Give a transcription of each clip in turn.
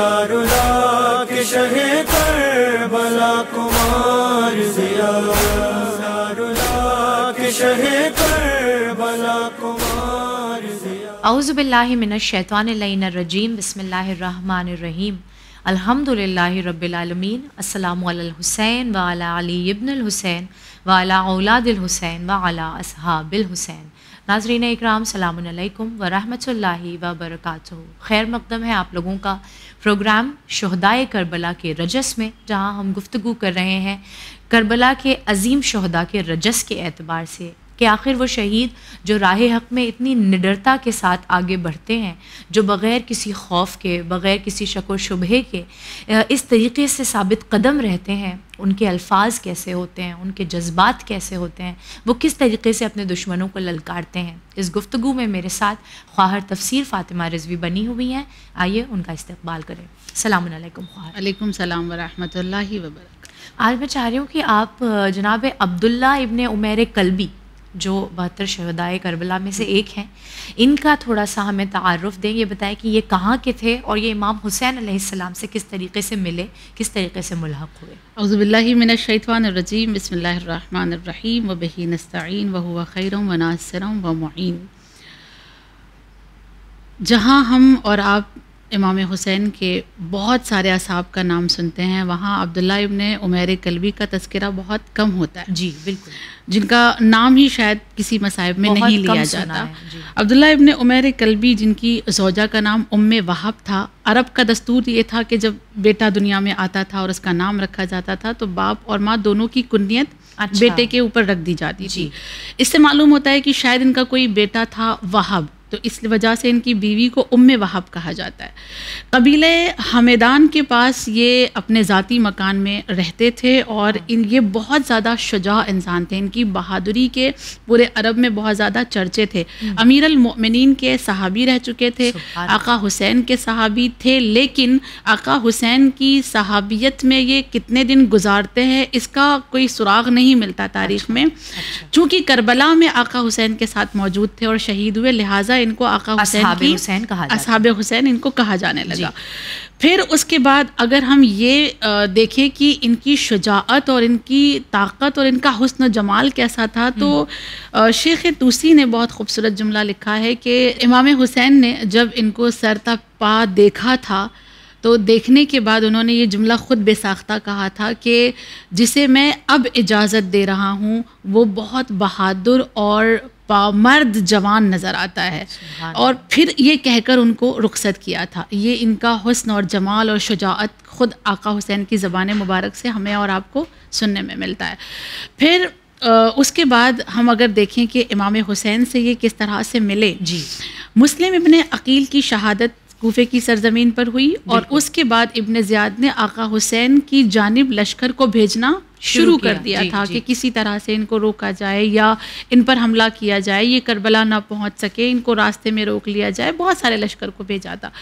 रुला रुला के शहे कर बला कुमार जिया रुला रुला के शहे कर बला कुमार अउज़बिल्लाशैतवानरजीम बसमीम अल्हम्दुलिल्लाह रब्बिलमीन अस्सलामुअलहुसैन वाला अली इब्न हुसैन वाला औलादिल हुसैन वाला असहाबिल हुसैन नाजरीन इक्राम सलामकुम वरहमतुल्ला व खैर मकदम है आप लोगों का प्रोग्राम शहदाय करबला के रजस में जहाँ हम गुफ्तु कर रहे हैं करबला के अजीम शहदा के रजस के एतबार से कि आखिर वो शहीद जो राह हक में इतनी निडरता के साथ आगे बढ़ते हैं जो बग़ैर किसी खौफ के बग़ैर किसी शक व शुबे के इस तरीके से साबित कदम रहते हैं उनके अल्फाज कैसे होते हैं उनके जज्बात कैसे होते हैं वो किस तरीके से अपने दुश्मनों को ललकारते हैं इस गुफ्तु में मेरे साथ ख्वाहर तफसीर फ़ातिमा रजवी बनी हुई हैं आइए उनका इस्तबाल करें सलामकुम वालेकुम सलाम वरहमल ला आज मैं चाह रही हूँ कि आप जनाब अब्दुल्ला इबन उमेर कलबी जो बहत्तर शहदाय करबला में से एक हैं इनका थोड़ा सा हमें तारफ़ दें ये बताएं कि ये कहाँ के थे और ये इमाम हुसैन आसमाम से किस तरीके से मिले किस तरीके से मुलहक हुए अज़बिल्लिमिनशैतवानरजीम बसमीम वबी नस्तीन वह खैर वनासरम व मुन जहाँ हम और आप इमाम हुसैन के बहुत सारे असाब का नाम सुनते हैं वहाँ अब्दुल्ला इबन उमेर कलवी का तस्करा बहुत कम होता है जी बिल्कुल जिनका नाम ही शायद किसी मसाइब में नहीं लिया जाता अब्दुल्ला इबन उमेर कलवी जिनकी जोजा का नाम उम वहाब था अरब का दस्तूर ये था कि जब बेटा दुनिया में आता था और उसका नाम रखा जाता था तो बाप और माँ दोनों की कुंदियत अच्छा। बेटे के ऊपर रख दी जाती थी इससे मालूम होता है कि शायद इनका कोई बेटा था वहाब तो इस वजह से इनकी बीवी को उम वहाब कहा जाता है कबीले हमेदान के पास ये अपने ज़ाती मकान में रहते थे और हाँ। इन ये बहुत ज़्यादा शुजा इंसान थे इनकी बहादुरी के पूरे अरब में बहुत ज़्यादा चर्चे थे हम्म। अमीर अलमिन के सहाबी रह चुके थे आका हुसैन के सहाबी थे लेकिन आका हुसैन की सहाबियत में ये कितने दिन गुजारते हैं इसका कोई सुराग नहीं मिलता तारीख अच्छा। में अच्छा। चूँकि करबला में आका हुसैन के साथ मौजूद थे और शहीद हुए लिहाजा इनको आका हुसैन की हुसैन कहा असहाब हुसैन इनको कहा जाने लगा फिर उसके बाद अगर हम ये देखें कि इनकी शुजात और इनकी ताकत और इनका हसन जमाल कैसा था तो हम्म। शेख तूसी ने बहुत खूबसूरत जुमला लिखा है कि इमाम हुसैन ने जब इनको सरता पा देखा था तो देखने के बाद उन्होंने ये जुमला ख़ुद बेसाख्ता कहा था कि जिसे मैं अब इजाज़त दे रहा हूँ वो बहुत बहादुर और मर्द जवान नज़र आता है और फिर ये कहकर उनको रुखसत किया था ये इनका हसन और जमाल और शुजात ख़ुद आका हुसैन की ज़बान मुबारक से हमें और आपको सुनने में मिलता है फिर उसके बाद हम अगर देखें कि इमाम हुसैन से ये किस तरह से मिले जी मुस्लिम इबन अकील की शहादत कोफे की सरजमीन पर हुई और उसके बाद इब्न ज़्याद ने आका हुसैन की जानब लश्कर को भेजना शुरू कर दिया जी, था जी, कि किसी तरह से इनको रोका जाए या इन पर हमला किया जाए ये करबला ना पहुंच सके इनको रास्ते में रोक लिया जाए बहुत सारे लश्कर को भेजा था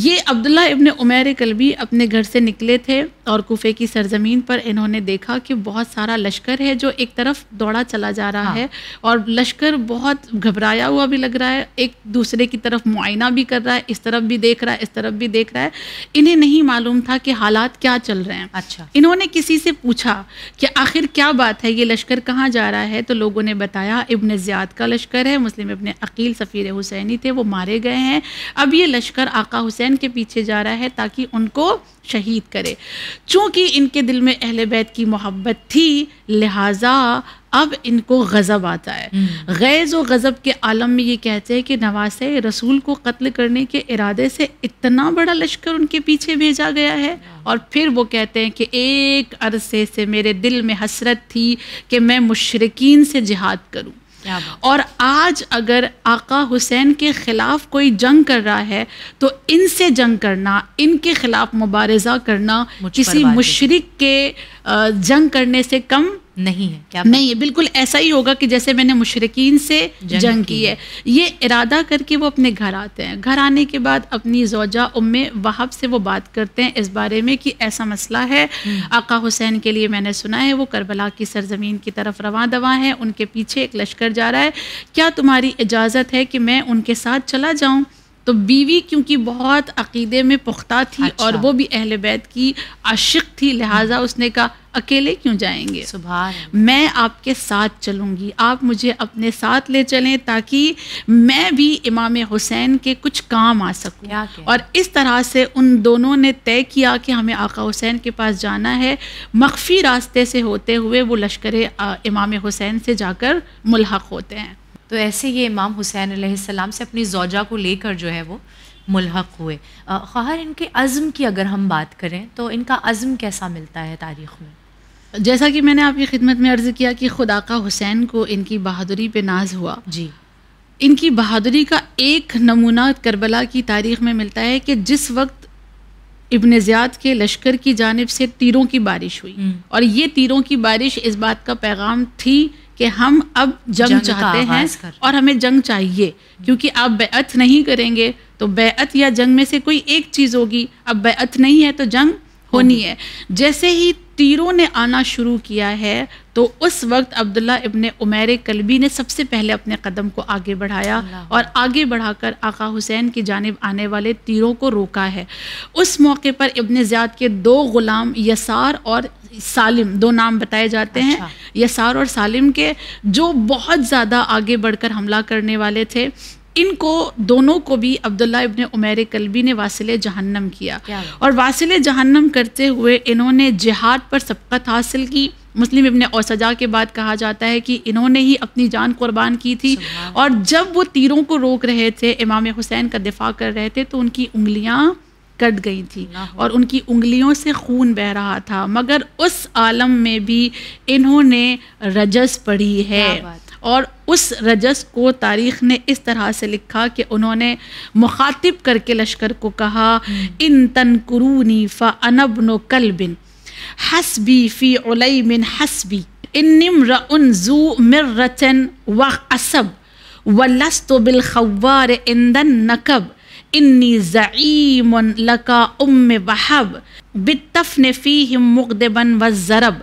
ये अब्दुल्ला इबन उमेर कलबी अपने घर से निकले थे और कोफे की सरजमीन पर इन्होंने देखा कि बहुत सारा लश्कर है जो एक तरफ दौड़ा चला जा रहा हाँ। है और लश्कर बहुत घबराया हुआ भी लग रहा है एक दूसरे की तरफ मुआयना भी कर रहा है इस तरफ भी देख रहा है इस तरफ भी देख रहा है इन्हें नहीं मालूम था कि हालात क्या चल रहे हैं अच्छा इन्होंने किसी से पूछा कि आखिर क्या बात है ये लश्कर कहाँ जा रहा है तो लोगों ने बताया इबन ज्याद का लश्कर है मुस्लिम इबन अकील सफ़ीर हुसैनी थे वो मारे गए हैं अब ये लश्कर आका हुसैन हुसैन के पीछे जा रहा है ताकि उनको शहीद करे चूँकि इनके दिल में अहल बैत की मोहब्बत थी लिहाजा अब इनको गज़ब आता है हम्म। गैज़ व गज़ब के आलम में ये कहते हैं कि नवास रसूल को कत्ल करने के इरादे से इतना बड़ा लश्कर उनके पीछे भेजा गया है और फिर वो कहते हैं कि एक अरसे से मेरे दिल में हसरत थी कि मैं मुशरकिन से जिहाद करूँ और आज अगर आका हुसैन के ख़िलाफ़ कोई जंग कर रहा है तो इनसे जंग करना इनके ख़िलाफ़ मुबारजा करना किसी मुशरक के जंग करने से कम नहीं है क्या नहीं है बिल्कुल ऐसा ही होगा कि जैसे मैंने मुशरकिन से जंग, जंग की है ये इरादा करके वो अपने घर आते हैं घर आने के बाद अपनी जोजा उम्मे वहाब से वो बात करते हैं इस बारे में कि ऐसा मसला है हम्म। आका हुसैन के लिए मैंने सुना है वो करबला की सरजमीन की तरफ रवा दवा है उनके पीछे एक लश्कर जा रहा है क्या तुम्हारी इजाज़त है कि मैं उनके साथ चला जाऊँ तो बीवी क्योंकि बहुत अकीदे में पुख्ता थी अच्छा। और वो भी अहल बैत की आशिक थी लिहाजा उसने कहा अकेले क्यों जाएंगे सुबह मैं आपके साथ चलूँगी आप मुझे अपने साथ ले चलें ताकि मैं भी इमाम हुसैन के कुछ काम आ सकूं और इस तरह से उन दोनों ने तय किया कि हमें आका हुसैन के पास जाना है मख्फी रास्ते से होते हुए वो लश्कर इमाम हुसैन से जाकर मुलहक होते हैं तो ऐसे ये इमाम हुसैन सलाम से अपनी जोजा को लेकर जो है वो मुलहक हुए खर इनके अज़म की अगर हम बात करें तो इनका अज़म कैसा मिलता है तारीख़ में जैसा कि मैंने आपकी खिदमत में अर्ज़ किया कि खुदा का हुसैन को इनकी बहादुरी पे नाज हुआ जी इनकी बहादुरी का एक नमूना करबला की तारीख़ में मिलता है कि जिस वक्त इबन ज़ियाद के लश्कर की जानब से तीरों की बारिश हुई हम्म। और ये तीरों की बारिश इस बात का पैगाम थी कि हम अब जंग चाहते हैं और हमें जंग चाहिए क्योंकि आप बेअत नहीं करेंगे तो बेअत या जंग में से कोई एक चीज़ होगी अब बेअत नहीं है तो जंग होनी है जैसे ही तीरों ने आना शुरू किया है तो उस वक्त अब्दुल्ला इबन उमेर कलबी ने सबसे पहले अपने कदम को आगे बढ़ाया और आगे बढ़ाकर आका हुसैन की जानब आने वाले तीरों को रोका है उस मौके पर इबन ज़ियाद के दो ग़ुलाम यसार और सालिम दो नाम बताए जाते अच्छा। हैं यसार और सालिम के जो बहुत ज़्यादा आगे बढ़कर हमला करने वाले थे इनको दोनों को भी अब्दुल्ला इब्ने उमेर कलबी ने वासिल जहन्नम किया और वासिल जहन्नम करते हुए इन्होंने जिहाद पर सबकत हासिल की मुस्लिम इबन औसजा के बाद कहा जाता है कि इन्होंने ही अपनी जान कुर्बान की थी और जब वो तीरों को रोक रहे थे इमाम हुसैन का दिफा कर रहे थे तो उनकी उंगलियाँ कट गई थी और उनकी उंगलियों से खून बह रहा था मगर उस आलम में भी इन्होंने रजस पढ़ी है और उस रजस को तारीख ने इस तरह से लिखा कि उन्होंने मुखातिब करके लश्कर को कहा हम्म। इन तन कुरूनी नो कल बिन हसबी फ़ी उलई मिन हसबी इन रन जू मिर रचन व असब व लस्त बिलखवार इंदन नकब इन्नी ज़ीम लका उम वहब बितफ़न फ़ीम मुकदबन व ज़रब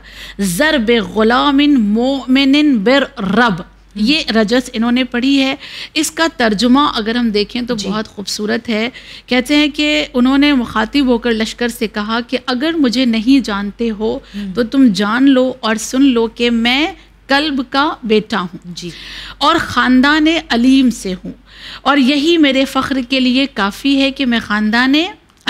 ज़रब ग़ुलामिन मोमिन बिर रब ये रजस इन्होंने पढ़ी है इसका तर्जुमा अगर हम देखें तो बहुत खूबसूरत है कहते हैं कि उन्होंने मुखातिब होकर लश्कर से कहा कि अगर मुझे नहीं जानते हो हम्म। तो तुम जान लो और सुन लो कि मैं कल्ब का बेटा हूँ जी और ख़ानदान अलीम से हूँ और यही मेरे फ़ख्र के लिए काफ़ी है कि मैं ख़ानदान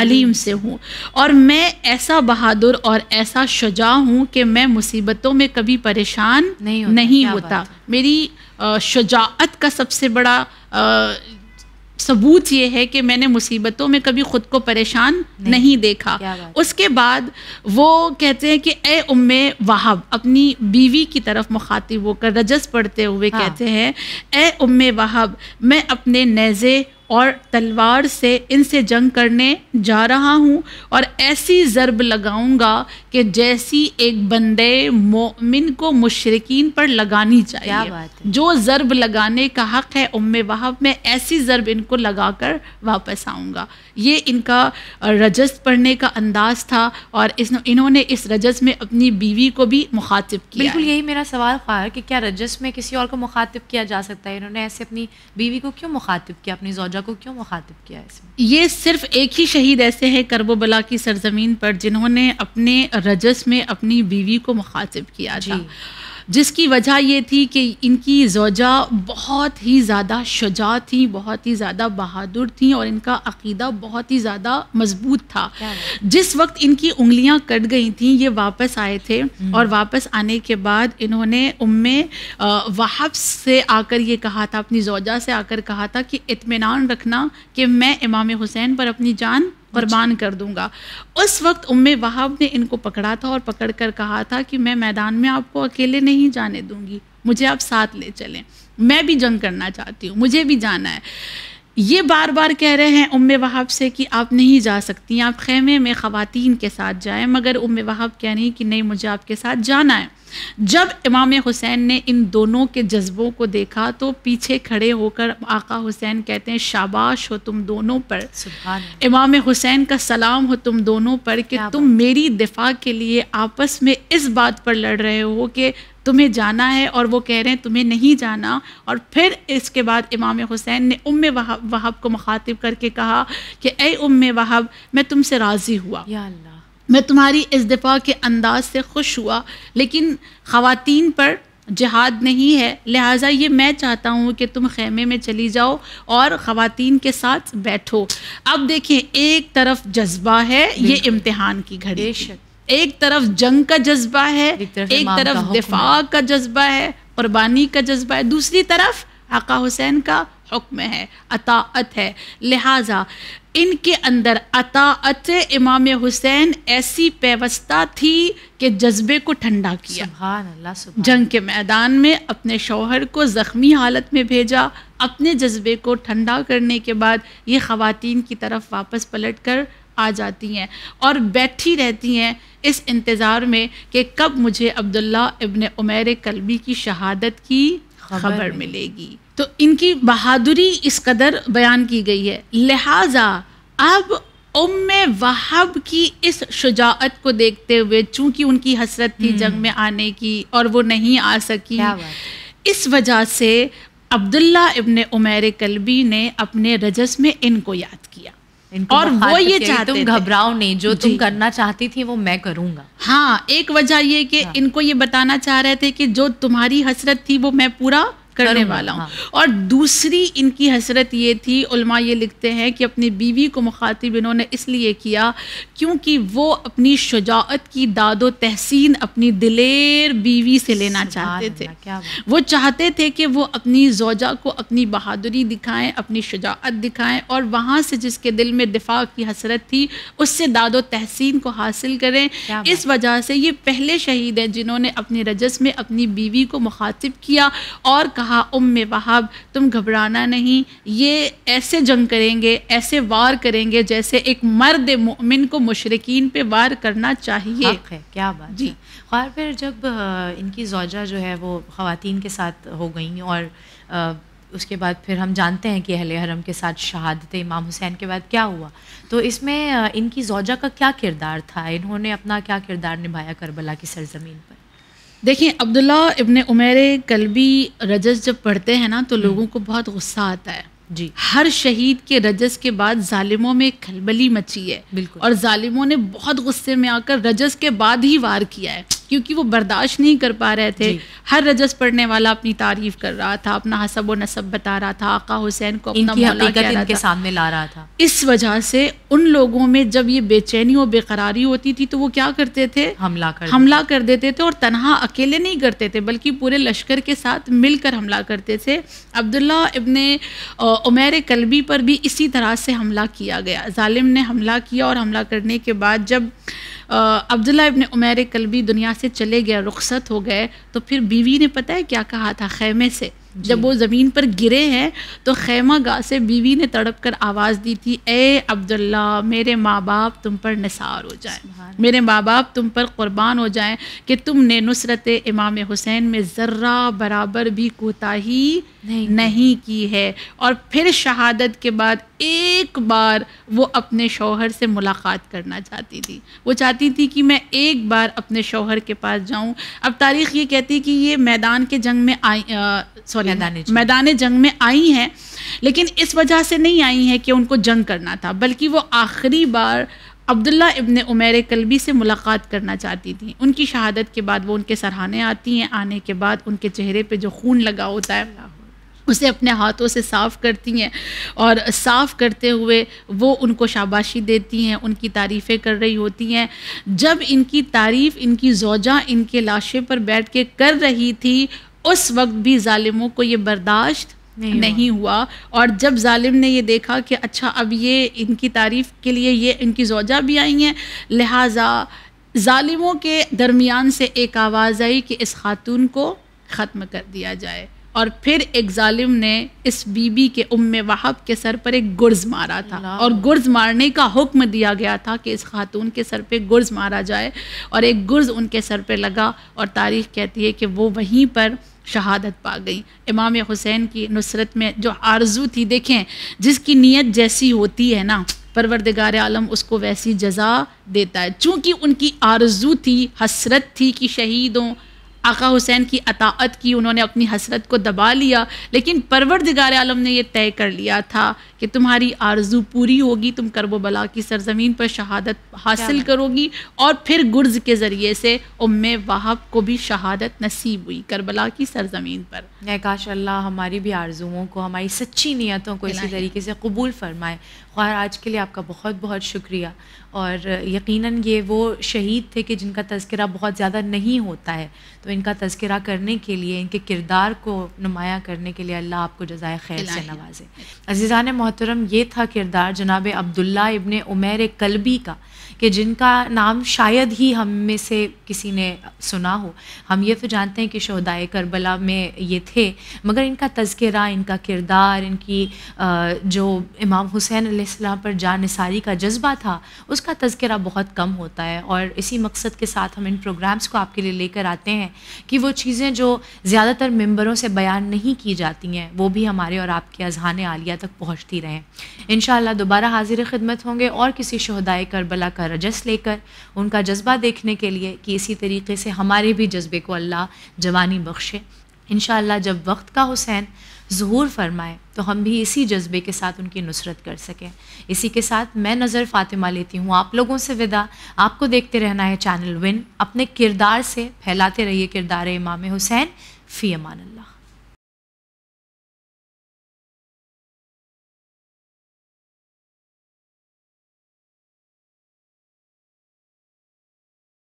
अलीम से हूँ और मैं ऐसा बहादुर और ऐसा शुजा हूँ कि मैं मुसीबतों में कभी परेशान नहीं होता, नहीं होता। मेरी शुजात का सबसे बड़ा आ, सबूत ये है कि मैंने मुसीबतों में कभी ख़ुद को परेशान नहीं, नहीं देखा उसके बाद वो कहते हैं कि ए उम्मे वाहब अपनी बीवी की तरफ मुखातिब होकर रजस पढ़ते हुए हाँ। कहते हैं ए उम्मे वाहब मैं अपने नज़े और तलवार से इनसे जंग करने जा रहा हूँ और ऐसी ज़रब लगाऊंगा कि जैसी एक बंदे मोमिन को मुशरकिन पर लगानी चाहिए जो ज़रब लगाने का हक़ है उम वहाब में ऐसी ज़रब इनको लगा कर वापस आऊँगा ये इनका रजस पढ़ने का अंदाज़ था और इस इन्होंने इस रजस में अपनी बीवी को भी मुखातिब किया बिल्कुल यही मेरा सवाल ख्वार कि क्या रजस में किसी और को मुखातिब किया जा सकता है इन्होंने ऐसे अपनी बीवी को क्यों मुखातिब किया अपनी माजरा को क्यों मुखातिब किया इसमें ये सिर्फ एक ही शहीद ऐसे हैं करबोबला की सरजमीन पर जिन्होंने अपने रजस में अपनी बीवी को मुखातिब किया था जिसकी वजह ये थी कि इनकी जोजा बहुत ही ज़्यादा शजा थी बहुत ही ज़्यादा बहादुर थी और इनका अकीदा बहुत ही ज़्यादा मजबूत था जिस वक्त इनकी उंगलियां कट गई थी ये वापस आए थे हम्म। और वापस आने के बाद इन्होंने उम्मे वहाब से आकर ये कहा था अपनी जोजा से आकर कहा था कि इतमान रखना कि मैं इमाम हुसैन पर अपनी जान कुर्बान कर दूंगा उस वक्त उम्मे वहाब ने इनको पकड़ा था और पकड़ कर कहा था कि मैं मैदान में आपको अकेले नहीं जाने दूंगी मुझे आप साथ ले चलें मैं भी जंग करना चाहती हूँ मुझे भी जाना है ये बार बार कह रहे हैं उम वहाब से कि आप नहीं जा सकती आप खेमे में ख़वान के साथ जाएं मगर उम वहाब कह रही कि नहीं मुझे आपके साथ जाना है जब इमाम हुसैन ने इन दोनों के जज्बों को देखा तो पीछे खड़े होकर आका हुसैन कहते हैं शाबाश हो तुम दोनों पर इमाम हुसैन का सलाम हो तुम दोनों पर कि तुम मेरी दिफा के लिए आपस में इस बात पर लड़ रहे हो कि तुम्हें जाना है और वो कह रहे हैं तुम्हें नहीं जाना और फिर इसके बाद इमाम हुसैन ने उम वहाब को मुखातिब करके कहा कि ए उम वहाब मैं तुमसे राज़ी हुआ या मैं तुम्हारी इस दफ़ा के अंदाज से खुश हुआ लेकिन ख़वातीन पर जहाद नहीं है लिहाजा ये मैं चाहता हूँ कि तुम खेमे में चली जाओ और ख़वातीन के साथ बैठो अब देखिए एक तरफ जज्बा है ये इम्तहान की घड़ी एक तरफ जंग का जज्बा है एक तरफ, एक तरफ दिफा का जज्बा है क़ुरबानी का जज्बा है दूसरी तरफ आका हुसैन का हुक्म है अताअत है लिहाजा इनके अंदर अताअत इमाम हुसैन ऐसी पेवस्ता थी कि जज्बे को ठंडा किया सुभान जंग के मैदान में अपने शौहर को ज़ख्मी हालत में भेजा अपने जज्बे को ठंडा करने के बाद ये ख़वातीन की तरफ वापस पलट कर आ जाती हैं और बैठी रहती हैं इस इंतज़ार में कि कब मुझे अब्दुल्ला इबन उमेर कलबी की शहादत की खबर मिलेगी तो इनकी बहादुरी इस कदर बयान की गई है लिहाजा अब उम वहाब की इस शुजात को देखते हुए चूंकि उनकी हसरत थी जंग हम्म। में आने की और वो नहीं आ सकी इस वजह से अब्दुल्ला इब्ने उमेर कलबी ने अपने रजस में इनको याद किया और वो ये चाहते तुम घबराओ नहीं जो तुम करना चाहती थी वो मैं करूंगा हाँ एक वजह ये कि हाँ। इनको ये बताना चाह रहे थे कि जो तुम्हारी हसरत थी वो मैं पूरा करने वाला हूँ हाँ। और दूसरी इनकी हसरत ये थी ये लिखते हैं कि अपनी बीवी को मुखातिब इन्होंने इसलिए किया क्योंकि वो अपनी शुजात की दादो तहसीन अपनी दिलेर बीवी से लेना चाहते थे वो चाहते थे कि वो अपनी जोजा को अपनी बहादुरी दिखाएं अपनी शुजात दिखाएं और वहाँ से जिसके दिल में दिफा की हसरत थी उससे दादो तहसीन को हासिल करें इस वजह से ये पहले शहीद हैं जिन्होंने अपने रजस में अपनी बीवी को मुखातिब किया और कहा कहा उम वहाब तुम घबराना नहीं ये ऐसे जंग करेंगे ऐसे वार करेंगे जैसे एक मर्द मोमिन को मुशरकिन पे वार करना चाहिए है क्या बात जी और फिर जब इनकी जोजा जो है वो ख़वान के साथ हो गई और उसके बाद फिर हम जानते हैं कि अहल हरम के साथ शहादत इमाम हुसैन के बाद क्या हुआ तो इसमें इनकी जोजा का क्या किरदार था इन्होंने अपना क्या किरदार निभाया करबला की सरजमीन पर देखिए अब्दुल्ला इबन उमेर कलबी रजस जब पढ़ते हैं ना तो हम्म। लोगों को बहुत गुस्सा आता है जी हर शहीद के रजस के बाद जालिमों में खलबली मची है बिल्कुल और जालिमों ने बहुत गुस्से में आकर रजस के बाद ही वार किया है क्योंकि वो बर्दाश्त नहीं कर पा रहे थे हर रजस पढ़ने वाला अपनी तारीफ कर रहा था अपना हसब व नसब बता रहा था आका हुसैन को अपना सामने ला रहा था इस वजह से उन लोगों में जब ये बेचैनी और बेकरारी होती थी तो वो क्या करते थे हमला कर हमला कर देते थे और तनहा अकेले नहीं करते थे बल्कि पूरे लश्कर के साथ मिलकर हमला करते थे अब्दुल्ला इबन उमेर कलबी पर भी इसी तरह से हमला किया गया जालिम ने हमला किया और हमला करने के बाद जब अब्दुल्ला इबन उमेर कलबी दुनिया से चले गया रुखसत हो गए तो फिर बीवी ने पता है क्या कहा था खैमे से जब वो ज़मीन पर गिरे हैं तो खैमा गाह से बीवी ने तड़प कर आवाज़ दी थी ए अब्दुल्ला मेरे माँ बाप तुम पर निसार हो जाएं मेरे माँ बाप तुम पर क़ुरबान हो जाएं कि तुमने नुसरत इमाम हुसैन में ज़र्रा बराबर भी कोताही नहीं, नहीं की है और फिर शहादत के बाद एक बार वो अपने शोहर से मुलाकात करना चाहती थी वो चाहती थी कि मैं एक बार अपने शोहर के पास जाऊँ अब तारीख़ ये कहती कि ये मैदान के जंग में आई सॉरी मैदान जंग में आई हैं लेकिन इस वजह से नहीं आई हैं कि उनको जंग करना था बल्कि वो आखिरी बार अब्दुल्ला इबन उमेर कलबी से मुलाकात करना चाहती थी उनकी शहादत के बाद वो उनके सरहाने आती हैं आने के बाद उनके चेहरे पे जो खून लगा होता है उसे अपने हाथों से साफ़ करती हैं और साफ़ करते हुए वो उनको शाबाशी देती हैं उनकी तारीफ़ें कर रही होती हैं जब इनकी तारीफ़ इनकी जोजा इनके लाशे पर बैठ के कर रही थी उस वक्त भी ालिमों को ये बर्दाश्त नहीं, नहीं हुआ।, हुआ और जब जालिम ने ये देखा कि अच्छा अब ये इनकी तारीफ़ के लिए ये इनकी जोजा भी आई हैं लिहाजा ालिमों के दरमियान से एक आवाज़ आई कि इस खातून को ख़त्म कर दिया जाए और फिर एक जालिम ने इस बीबी के उम्म वहाब के सर पर एक गुर्ज मारा था और गुर्ज मारने का हुक्म दिया गया था कि इस खातून के सर पे गुर्ज मारा जाए और एक गुर्ज उनके सर पे लगा और तारीख कहती है कि वो वहीं पर शहादत पा गई इमाम हुसैन की नुसरत में जो आरजू थी देखें जिसकी नीयत जैसी होती है ना परवरदगार आलम उसको वैसी जजा देता है चूँकि उनकी आरजू थी हसरत थी कि शहीदों आका हुसैन की अताअत की उन्होंने अपनी हसरत को दबा लिया लेकिन परवरदिगार आलम ने यह तय कर लिया था कि तुम्हारी आरजू पूरी होगी तुम करबला की सरजमीन पर शहादत हासिल करोगी और फिर गुर्ज के ज़रिए से उम वाहब को भी शहादत नसीब हुई करबला की सरजमीन पर काश अल्लाह हमारी भी आरजुओं को हमारी सच्ची नीयतों को इसी तरीके से कबूल फरमाए और आज के लिए आपका बहुत बहुत शुक्रिया और यकीनन ये वो शहीद थे कि जिनका तस्करा बहुत ज़्यादा नहीं होता है तो इनका तस्करा करने के लिए इनके किरदार को नुमाया करने के लिए अल्लाह आपको जजाय खैर से नवाजे अजीज़ान मोहतरम ये था किरदार जनाब अब्दुल्ला इबन उमेर कलबी का कि जिनका नाम शायद ही हम में से किसी ने सुना हो हम ये तो जानते हैं कि शहदाय करबला में ये थे मगर इनका तस्करा इनका किरदार इनकी जो इमाम हुसैन आसमाम पर जान निसारी का जज्बा था उसका तस्करा बहुत कम होता है और इसी मकसद के साथ हम इन प्रोग्राम्स को आपके लिए लेकर आते हैं कि वो चीज़ें जो ज़्यादातर मेम्बरों से बयान नहीं की जाती हैं वो भी हमारे और आपके अजहान आलिया तक पहुँचती रहें इन दोबारा हाजिर खिदमत होंगे और किसी शहदाय करबला का रजस लेकर उनका जज्बा देखने के लिए कि इसी तरीके से हमारे भी जज्बे को अल्लाह जवानी बख्शे इन जब वक्त का हुसैन जहूर फरमाए तो हम भी इसी जज्बे के साथ उनकी नुसरत कर सकें इसी के साथ मैं नज़र फ़ातिमा लेती हूँ आप लोगों से विदा आपको देखते रहना है चैनल विन अपने किरदार से फैलाते रहिए किरदार इमाम हुसैन फ़ी अमान अल्लाह